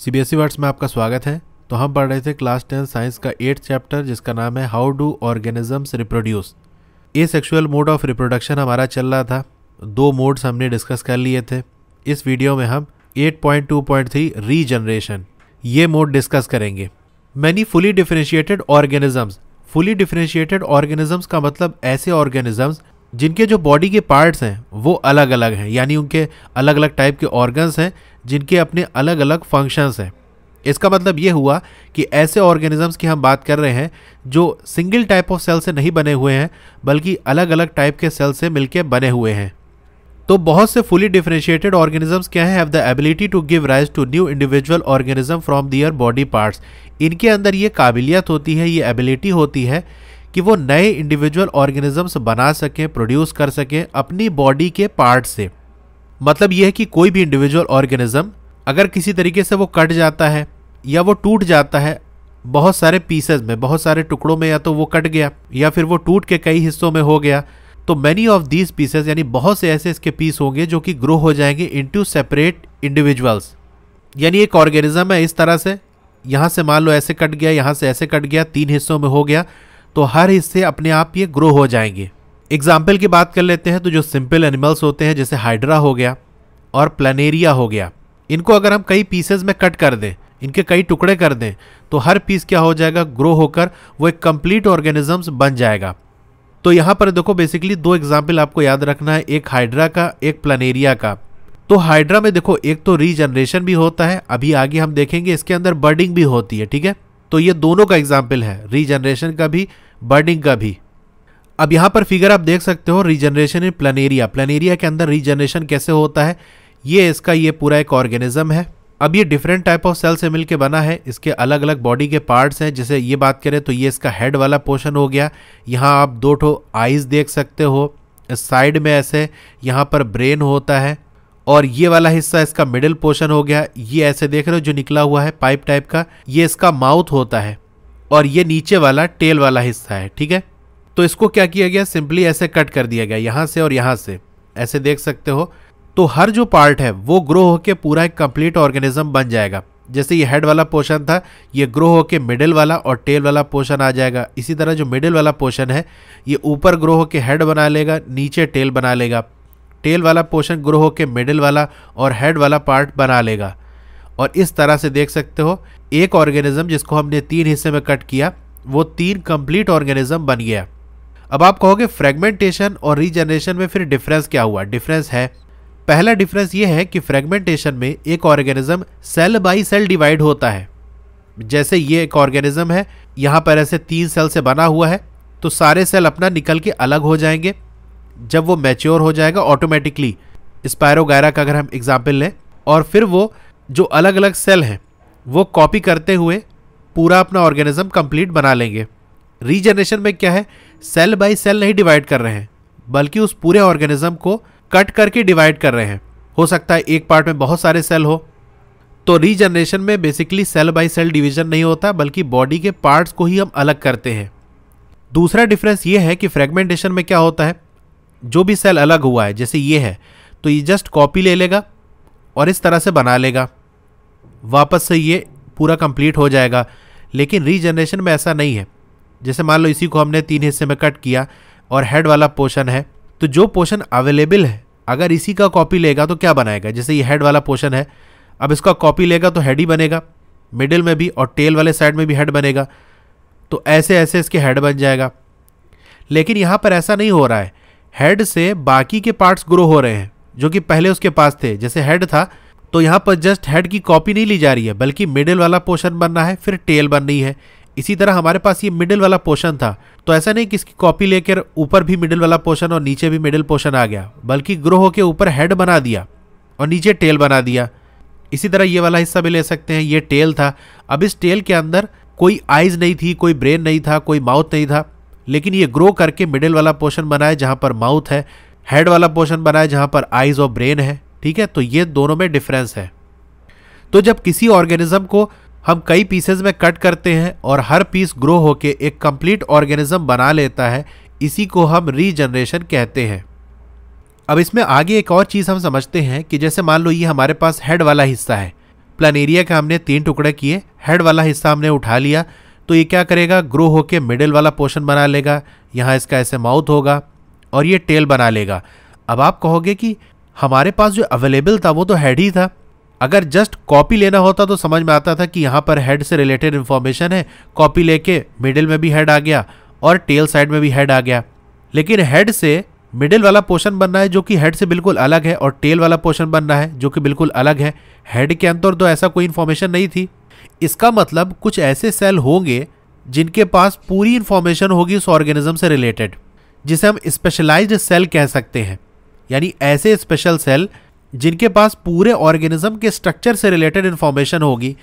C B S words में आपका स्वागत है तो हम पढ़ रहे थे क्लास टेन साइंस का एट चैप्टर जिसका नाम है how do organisms reproduce asexual mode of reproduction हमारा चल रहा था दो मोड्स हमने डिस्कस कर लिए थे इस वीडियो में हम 8.2.3 रीजनरेशन ये मोड डिस्कस करेंगे many fully differentiated organisms fully differentiated organisms का मतलब ऐसे ऑर्गेनिजम्स जिनके जो बॉडी के पार्ट्स हैं वो अलग अलग हैं यानी उनके अलग अलग टाइप के ऑर्गन्स हैं जिनके अपने अलग अलग फंक्शंस हैं इसका मतलब ये हुआ कि ऐसे ऑर्गेनिजम्स की हम बात कर रहे हैं जो सिंगल टाइप ऑफ सेल से नहीं बने हुए हैं बल्कि अलग अलग टाइप के सेल से मिलकर बने हुए हैं तो बहुत से फुली डिफ्रेंशिएटेड ऑर्गेनिजम्स क्या have the ability to give rise to new individual organism from their body parts इनके अंदर ये काबिलियत होती है ये एबिलिटी होती है कि वो नए इंडिविजुअल ऑर्गेनिजम्स बना सकें प्रोड्यूस कर सकें अपनी बॉडी के पार्ट से मतलब यह है कि कोई भी इंडिविजुअल ऑर्गेनिज्म अगर किसी तरीके से वो कट जाता है या वो टूट जाता है बहुत सारे पीसेज में बहुत सारे टुकड़ों में या तो वो कट गया या फिर वो टूट के कई हिस्सों में हो गया तो मैनी ऑफ दीज पीसेज यानी बहुत से ऐसे इसके पीस होंगे जो कि ग्रो हो जाएंगे इनटू सेपरेट इंडिविजुअल्स यानी एक ऑर्गेनिज्म है इस तरह से यहाँ से मान लो ऐसे कट गया यहाँ से ऐसे कट गया तीन हिस्सों में हो गया तो हर हिस्से अपने आप ये ग्रो हो जाएंगे एग्जाम्पल की बात कर लेते हैं तो जो सिंपल एनिमल्स होते हैं जैसे हाइड्रा हो गया और प्लानेरिया हो गया इनको अगर हम कई पीसेज में कट कर दें इनके कई टुकड़े कर दें तो हर पीस क्या हो जाएगा ग्रो होकर वो एक कंप्लीट ऑर्गेनिजम्स बन जाएगा तो यहाँ पर देखो बेसिकली दो एग्जाम्पल आपको याद रखना है एक हाइड्रा का एक प्लानेरिया का तो हाइड्रा में देखो एक तो रीजनरेशन भी होता है अभी आगे हम देखेंगे इसके अंदर बर्डिंग भी होती है ठीक है तो ये दोनों का एग्जाम्पल है रीजनरेशन का भी बर्डिंग का भी अब यहाँ पर फिगर आप देख सकते हो रीजनरेशन इन प्लानेरिया प्लानेरिया के अंदर रीजनरेशन कैसे होता है ये इसका ये पूरा एक ऑर्गेनिज्म है अब ये डिफरेंट टाइप ऑफ सेल से मिलके बना है इसके अलग अलग बॉडी के पार्ट्स हैं जैसे ये बात करें तो ये इसका हेड वाला पोर्शन हो गया यहाँ आप दो ठो आइज़ देख सकते हो साइड में ऐसे यहाँ पर ब्रेन होता है और ये वाला हिस्सा इसका मिडिल पोर्शन हो गया ये ऐसे देख रहे हो जो निकला हुआ है पाइप टाइप का ये इसका माउथ होता है और ये नीचे वाला टेल वाला हिस्सा है ठीक है तो इसको क्या किया गया सिंपली ऐसे कट कर दिया गया यहाँ से और यहाँ से ऐसे देख सकते हो तो हर जो पार्ट है वो ग्रो होके पूरा एक कंप्लीट ऑर्गेनिज्म बन जाएगा जैसे ये हेड वाला पोर्शन था ये ग्रो होके मिडिल वाला और टेल वाला पोर्शन आ जाएगा इसी तरह जो मिडिल वाला पोर्शन है ये ऊपर ग्रो होके हेड बना लेगा नीचे टेल बना लेगा टेल वाला पोर्शन ग्रो होके मिडिल वाला और हेड वाला पार्ट बना लेगा और इस तरह से देख सकते हो एक ऑर्गेनिज्म जिसको हमने तीन हिस्से में कट किया वो तीन कंप्लीट ऑर्गेनिज्म बन गया अब आप कहोगे फ्रेगमेंटेशन और रीजनरेशन में फिर डिफरेंस क्या हुआ डिफरेंस है पहला डिफरेंस ये है कि फ्रेगमेंटेशन में एक organism cell by cell divide होता है जैसे ये एक ऑर्गेनिज्म है यहाँ पर ऐसे तीन सेल से बना हुआ है तो सारे सेल अपना निकल के अलग हो जाएंगे जब वो मैच्योर हो जाएगा ऑटोमेटिकली स्पायरो का अगर हम एग्जाम्पल लें और फिर वो जो अलग अलग सेल हैं वो कॉपी करते हुए पूरा अपना ऑर्गेनिज्म कंप्लीट बना लेंगे रीजनरेशन में क्या है सेल बाय सेल नहीं डिवाइड कर रहे हैं बल्कि उस पूरे ऑर्गेनिज्म को कट करके डिवाइड कर रहे हैं हो सकता है एक पार्ट में बहुत सारे सेल हो तो रीजनरेशन में basically cell by cell division नहीं होता बल्कि बॉडी के पार्ट्स को ही हम अलग करते हैं दूसरा डिफरेंस ये है कि फ्रेगमेंटेशन में क्या होता है जो भी सेल अलग हुआ है जैसे ये है तो ये जस्ट कॉपी ले लेगा और इस तरह से बना लेगा वापस से ये पूरा कंप्लीट हो जाएगा लेकिन रीजनरेशन में ऐसा नहीं है जैसे मान लो इसी को हमने तीन हिस्से में कट किया और हेड वाला पोर्शन है तो जो पोर्शन अवेलेबल है अगर इसी का कॉपी लेगा तो क्या बनाएगा जैसे ये हेड वाला पोर्शन है अब इसका कॉपी लेगा तो हेड ही बनेगा मिडिल में भी और टेल वाले साइड में भी हेड बनेगा तो ऐसे ऐसे इसके हेड बन जाएगा लेकिन यहाँ पर ऐसा नहीं हो रहा है हेड से बाकी के पार्ट्स ग्रो हो रहे हैं जो कि पहले उसके पास थे जैसे हेड था तो यहाँ पर जस्ट हेड की कॉपी नहीं ली जा रही है बल्कि मिडिल वाला पोर्शन बनना है फिर टेल बननी है इसी तरह हमारे पास ये मिडिल वाला पोर्शन था तो ऐसा नहीं कि इसकी कॉपी लेकर ऊपर भी मिडिल वाला पोर्शन और नीचे भी मिडिल पोर्शन आ गया बल्कि ग्रो होकर ऊपर हेड बना दिया और नीचे टेल बना दिया इसी तरह ये वाला हिस्सा भी ले सकते हैं ये टेल था अब इस टेल के अंदर कोई आइज नहीं थी कोई ब्रेन नहीं था कोई माउथ नहीं था लेकिन ये ग्रो करके मिडिल वाला पोर्शन बनाए जहाँ पर माउथ है हेड वाला पोर्शन बनाए जहाँ पर आइज और ब्रेन है ठीक है तो ये दोनों में डिफरेंस है तो जब किसी ऑर्गेनिज्म को हम कई पीसेज में कट करते हैं और हर पीस ग्रो होके एक कंप्लीट ऑर्गेनिज्म बना लेता है इसी को हम रीजनरेशन कहते हैं अब इसमें आगे एक और चीज़ हम समझते हैं कि जैसे मान लो ये हमारे पास हेड वाला हिस्सा है प्लानेरिया का हमने तीन टुकड़े किए हेड वाला हिस्सा हमने उठा लिया तो ये क्या करेगा ग्रो होके मिडिल वाला पोर्शन बना लेगा यहाँ इसका ऐसे माउथ होगा और ये टेल बना लेगा अब आप कहोगे कि हमारे पास जो अवेलेबल था वो तो हेड ही था अगर जस्ट कॉपी लेना होता तो समझ में आता था कि यहाँ पर हेड से रिलेटेड इन्फॉर्मेशन है कॉपी लेके मिडिल में भी हेड आ गया और टेल साइड में भी हेड आ गया लेकिन हेड से मिडिल वाला पोर्शन बनना है जो कि हेड से बिल्कुल अलग है और टेल वाला पोर्शन बनना है जो कि बिल्कुल अलग है हेड के अंदर तो ऐसा कोई इन्फॉर्मेशन नहीं थी इसका मतलब कुछ ऐसे सेल होंगे जिनके पास पूरी इन्फॉर्मेशन होगी उस ऑर्गेनिज्म से रिलेटेड जिसे हम स्पेशलाइज्ड सेल कह सकते हैं यानी ऐसे स्पेशल सेल जिनके पास पूरे ऑर्गेनिज्म के स्ट्रक्चर से रिलेटेड इन्फॉर्मेशन होगी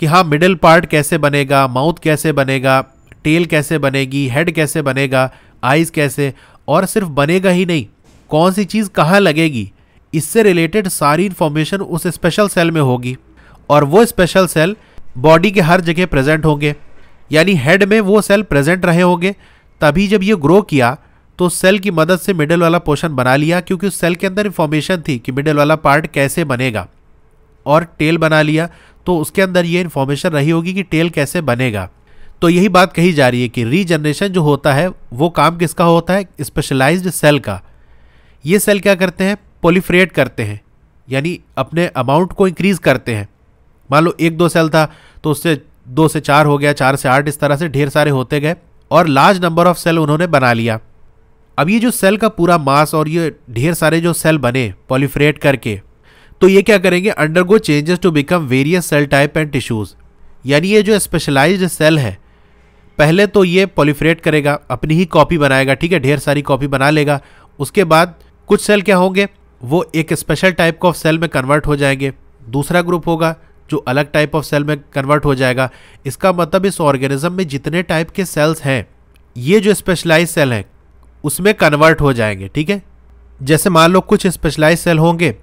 कि हाँ मिडिल पार्ट कैसे बनेगा माउथ कैसे बनेगा टेल कैसे बनेगी हेड कैसे बनेगा आइज़ कैसे और सिर्फ बनेगा ही नहीं कौन सी चीज़ कहाँ लगेगी इससे रिलेटेड सारी इन्फॉर्मेशन उस स्पेशल सेल में होगी और वो स्पेशल सेल बॉडी के हर जगह प्रेजेंट होंगे यानी हेड में वो सेल प्रेजेंट रहे होंगे तभी जब ये ग्रो किया तो सेल की मदद से मिडल वाला पोर्शन बना लिया क्योंकि उस सेल के अंदर इन्फॉर्मेशन थी कि मिडल वाला पार्ट कैसे बनेगा और टेल बना लिया तो उसके अंदर ये इन्फॉर्मेशन रही होगी कि टेल कैसे बनेगा तो यही बात कही जा रही है कि रीजनरेशन जो होता है वो काम किसका होता है स्पेशलाइज्ड सेल का ये सेल क्या करते हैं पोलिफ्रेट करते हैं यानी अपने अमाउंट को इंक्रीज़ करते हैं मान लो एक दो सेल था तो उससे दो से चार हो गया चार से आठ इस तरह से ढेर सारे होते गए और लार्ज नंबर ऑफ सेल उन्होंने बना लिया अब ये जो सेल का पूरा मास और ये ढेर सारे जो सेल बने पॉलीफ्रेट करके तो ये क्या करेंगे undergo changes to become various cell type and tissues यानी ये जो स्पेशलाइज्ड सेल है पहले तो ये पॉलीफ्रेट करेगा अपनी ही कॉपी बनाएगा ठीक है ढेर सारी कॉपी बना लेगा उसके बाद कुछ सेल क्या होंगे वो एक स्पेशल टाइप ऑफ सेल में कन्वर्ट हो जाएंगे दूसरा ग्रुप होगा जो अलग टाइप ऑफ सेल में कन्वर्ट हो जाएगा इसका मतलब इस ऑर्गेनिज्म में जितने टाइप के सेल्स हैं ये जो स्पेशलाइज सेल हैं उसमें कन्वर्ट हो जाएंगे ठीक है जैसे मान लो कुछ स्पेशलाइज सेल होंगे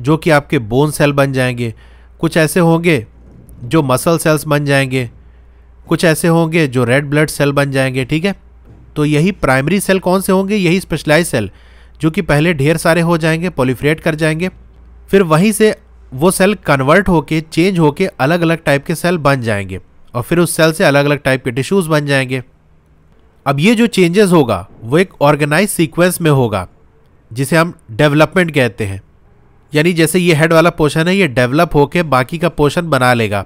जो कि आपके बोन सेल बन जाएंगे कुछ ऐसे होंगे जो मसल सेल्स बन जाएंगे कुछ ऐसे होंगे जो रेड ब्लड सेल बन जाएंगे ठीक है तो यही प्राइमरी सेल कौन से होंगे यही स्पेशलाइज सेल जो कि पहले ढेर सारे हो जाएंगे पोलिफ्रेट कर जाएंगे फिर वहीं से वो सेल कन्वर्ट होके चेंज होके अलग अलग टाइप के सेल बन जाएंगे और फिर उस सेल से अलग अलग टाइप के टिश्यूज़ बन जाएंगे अब ये जो चेंजेस होगा वो एक ऑर्गेनाइज सीक्वेंस में होगा जिसे हम डेवलपमेंट कहते हैं यानी जैसे ये हेड वाला पोर्शन है ये डेवलप होके बाकी का पोर्शन बना लेगा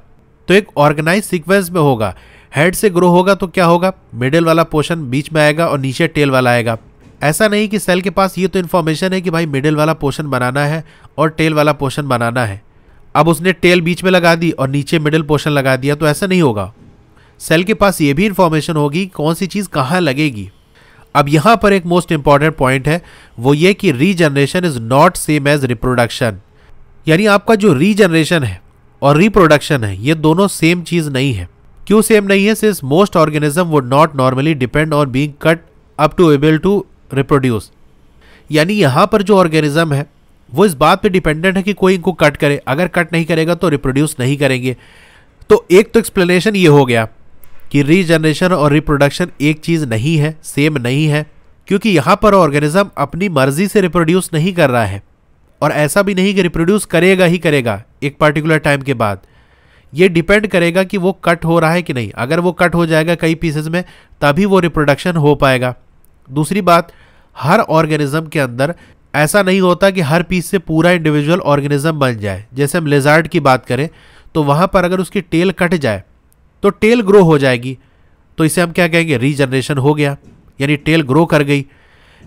तो एक ऑर्गेनाइज सीक्वेंस में होगा हेड से ग्रो होगा तो क्या होगा मिडिल वाला पोर्शन बीच में आएगा और नीचे टेल वाला आएगा ऐसा नहीं कि सेल के पास ये तो इन्फॉर्मेशन है कि भाई मिडिल वाला पोर्शन बनाना है और टेल वाला पोर्शन बनाना है अब उसने टेल बीच में लगा दी और नीचे मिडिल पोर्शन लगा दिया तो ऐसा नहीं होगा सेल के पास ये भी इंफॉर्मेशन होगी कौन सी चीज़ कहाँ लगेगी अब यहाँ पर एक मोस्ट इंपॉर्टेंट पॉइंट है वो ये कि regeneration is not same as reproduction यानी आपका जो रीजनरेशन है और रिप्रोडक्शन है ये दोनों सेम चीज़ नहीं है क्यों सेम नहीं है since most organism would not normally depend on being cut up to able to reproduce यानी यहाँ पर जो ऑर्गेनिज्म है वो इस बात पे डिपेंडेंट है कि कोई इनको कट करे अगर कट नहीं करेगा तो रिप्रोड्यूस नहीं करेंगे तो एक तो एक्सप्लेनेशन ये हो गया कि रीजनरेशन और रिप्रोडक्शन एक चीज़ नहीं है सेम नहीं है क्योंकि यहाँ पर ऑर्गेनिज्म अपनी मर्जी से रिप्रोड्यूस नहीं कर रहा है और ऐसा भी नहीं कि रिप्रोड्यूस करेगा ही करेगा एक पर्टिकुलर टाइम के बाद ये डिपेंड करेगा कि वो कट हो रहा है कि नहीं अगर वो कट हो जाएगा कई पीसेज में तभी वो रिप्रोडक्शन हो पाएगा दूसरी बात हर ऑर्गेनिज्म के अंदर ऐसा नहीं होता कि हर पीस से पूरा इंडिविजुअल ऑर्गेनिज्म बन जाए जैसे हम लेजार्ड की बात करें तो वहाँ पर अगर उसकी टेल कट जाए तो टेल ग्रो हो जाएगी तो इसे हम क्या कहेंगे रीजनरेशन हो गया यानी टेल ग्रो कर गई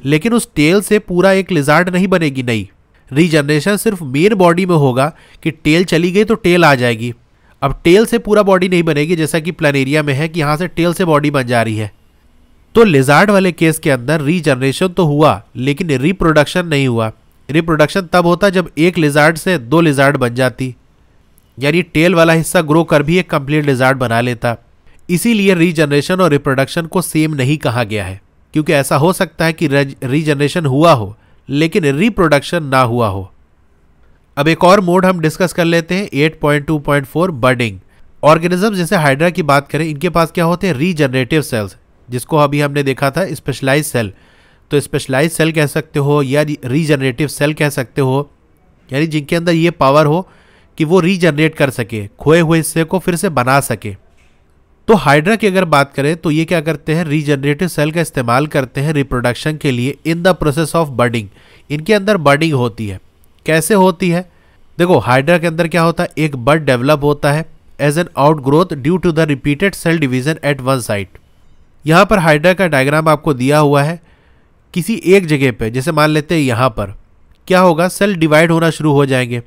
लेकिन उस टेल से पूरा एक लिजार्ड नहीं बनेगी नई रीजनरेशन सिर्फ मेन बॉडी में होगा कि टेल चली गई तो टेल आ जाएगी अब टेल से पूरा बॉडी नहीं बनेगी जैसा कि प्लानेरिया में है कि यहाँ से टेल से बॉडी बन जा रही है तो लिजार्ड वाले केस के अंदर रीजनरेशन तो हुआ लेकिन रिप्रोडक्शन नहीं हुआ रिप्रोडक्शन तब होता जब एक लिजार्ड से दो लिजार्ड बन जाती यानी टेल वाला हिस्सा ग्रो कर भी एक कंप्लीट लिजार्ड बना लेता इसीलिए रीजनरेशन और रिप्रोडक्शन को सेम नहीं कहा गया है क्योंकि ऐसा हो सकता है कि रीजनरेशन हुआ हो लेकिन रिप्रोडक्शन ना हुआ हो अब एक और मोड हम डिस्कस कर लेते हैं 8.2.4 बर्डिंग ऑर्गेनिज्म जैसे हाइड्रा की बात करें इनके पास क्या होते हैं रीजनरेटिव सेल्स जिसको अभी हमने देखा था स्पेशलाइज सेल तो स्पेशलाइज सेल कह सकते हो या रीजनरेटिव सेल कह सकते हो यानी जिनके अंदर ये पावर हो कि वो रीजनरेट कर सके खोए हुए हिस्से को फिर से बना सके तो हाइड्रा की अगर बात करें तो ये क्या करते हैं रीजनरेटिव सेल का इस्तेमाल करते हैं रिप्रोडक्शन के लिए in the process of budding इनके अंदर बर्डिंग होती है कैसे होती है देखो हाइड्रा के अंदर क्या होता है एक बर्ड डेवलप होता है as an outgrowth due to the repeated cell division at one site यहाँ पर हाइड्रा का डायग्राम आपको दिया हुआ है किसी एक जगह पे जैसे मान लेते हैं यहाँ पर क्या होगा सेल डिवाइड होना शुरू हो जाएंगे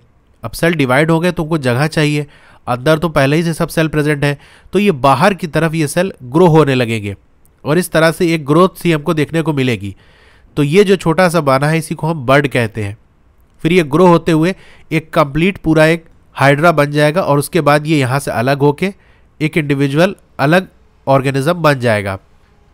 अब सेल डिवाइड हो गए तो उनको जगह चाहिए अंदर तो पहले ही से सब सेल प्रेजेंट है तो ये बाहर की तरफ ये सेल ग्रो होने लगेंगे और इस तरह से एक ग्रोथ सी हमको देखने को मिलेगी तो ये जो छोटा सा बाना है इसी को हम बर्ड कहते हैं फिर ये ग्रो होते हुए एक कंप्लीट पूरा एक हाइड्रा बन जाएगा और उसके बाद ये यहाँ से अलग होके एक इंडिविजुअल अलग ऑर्गेनिज्म बन जाएगा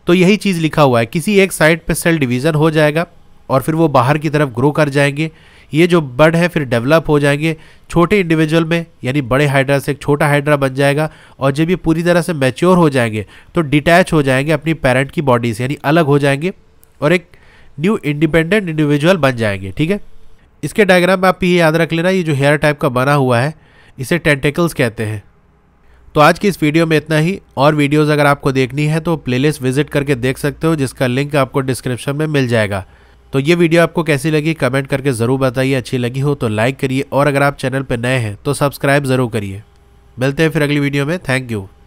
तो यही चीज़ लिखा हुआ है किसी एक साइड पे सेल डिवीज़न हो जाएगा और फिर वो बाहर की तरफ ग्रो कर जाएंगे ये जो बड है फिर डेवलप हो जाएंगे छोटे इंडिविजुअल में यानी बड़े हाइड्रा से एक छोटा हाइड्रा बन जाएगा और जब ये पूरी तरह से मैच्योर हो जाएंगे तो डिटैच हो जाएंगे अपनी पेरेंट की बॉडी से यानी अलग हो जाएंगे और एक न्यू इंडिपेंडेंट इंडिविजुअल बन जाएंगे ठीक है इसके डायग्राम में आप ये याद रख लेना ये जो हेयर टाइप का बना हुआ है इसे टेंटेकल्स कहते हैं तो आज की इस वीडियो में इतना ही और वीडियोस अगर आपको देखनी है तो प्लेलिस्ट विजिट करके देख सकते हो जिसका लिंक आपको डिस्क्रिप्शन में मिल जाएगा तो ये वीडियो आपको कैसी लगी कमेंट करके ज़रूर बताइए अच्छी लगी हो तो लाइक करिए और अगर आप चैनल पर नए हैं तो सब्सक्राइब ज़रूर करिए मिलते हैं फिर अगली वीडियो में थैंक यू